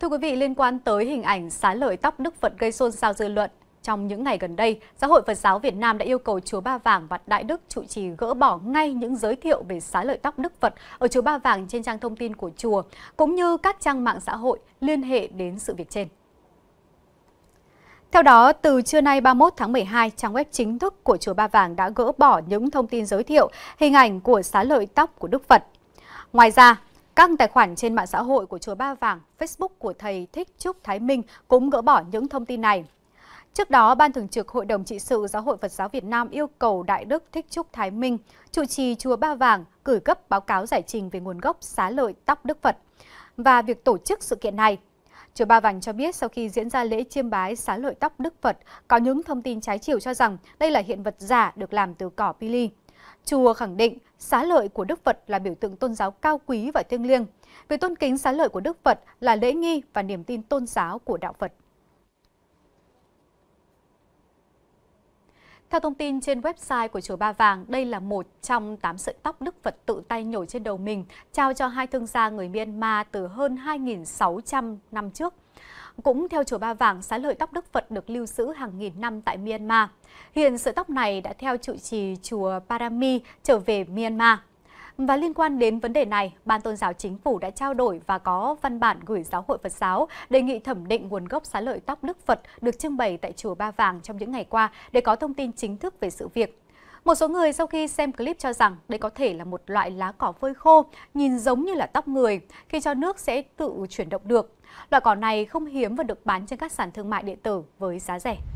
Thưa quý vị, liên quan tới hình ảnh xá lợi tóc Đức Phật gây xôn xao dư luận, trong những ngày gần đây, Giáo hội Phật giáo Việt Nam đã yêu cầu Chúa Ba Vàng và Đại Đức trụ trì gỡ bỏ ngay những giới thiệu về xá lợi tóc Đức Phật ở Chúa Ba Vàng trên trang thông tin của chùa, cũng như các trang mạng xã hội liên hệ đến sự việc trên. Theo đó, từ trưa nay 31 tháng 12, trang web chính thức của Chùa Ba Vàng đã gỡ bỏ những thông tin giới thiệu, hình ảnh của xá lợi tóc của Đức Phật. Ngoài ra, các tài khoản trên mạng xã hội của Chùa Ba Vàng, Facebook của thầy Thích Trúc Thái Minh cũng gỡ bỏ những thông tin này. Trước đó, Ban Thường trực Hội đồng Trị sự Giáo hội Phật giáo Việt Nam yêu cầu Đại Đức Thích Trúc Thái Minh, chủ trì Chùa Ba Vàng, gửi cấp báo cáo giải trình về nguồn gốc xá lợi tóc Đức Phật và việc tổ chức sự kiện này. Chùa Ba Vàng cho biết sau khi diễn ra lễ chiêm bái xá lợi tóc Đức Phật, có những thông tin trái chiều cho rằng đây là hiện vật giả được làm từ cỏ pili. Chùa khẳng định xá lợi của Đức Phật là biểu tượng tôn giáo cao quý và thiêng liêng. Việc tôn kính xá lợi của Đức Phật là lễ nghi và niềm tin tôn giáo của Đạo Phật. Theo thông tin trên website của chùa Ba Vàng, đây là một trong 8 sợi tóc Đức Phật tự tay nhổ trên đầu mình, trao cho hai thương gia người Myanmar từ hơn 2.600 năm trước. Cũng theo chùa Ba Vàng, xá lợi tóc Đức Phật được lưu giữ hàng nghìn năm tại Myanmar. Hiện sợi tóc này đã theo trụ trì chùa Parami trở về Myanmar. Và liên quan đến vấn đề này, Ban Tôn giáo Chính phủ đã trao đổi và có văn bản gửi Giáo hội Phật giáo đề nghị thẩm định nguồn gốc xá lợi tóc Đức Phật được trưng bày tại Chùa Ba Vàng trong những ngày qua để có thông tin chính thức về sự việc. Một số người sau khi xem clip cho rằng đây có thể là một loại lá cỏ phơi khô, nhìn giống như là tóc người, khi cho nước sẽ tự chuyển động được. Loại cỏ này không hiếm và được bán trên các sàn thương mại điện tử với giá rẻ.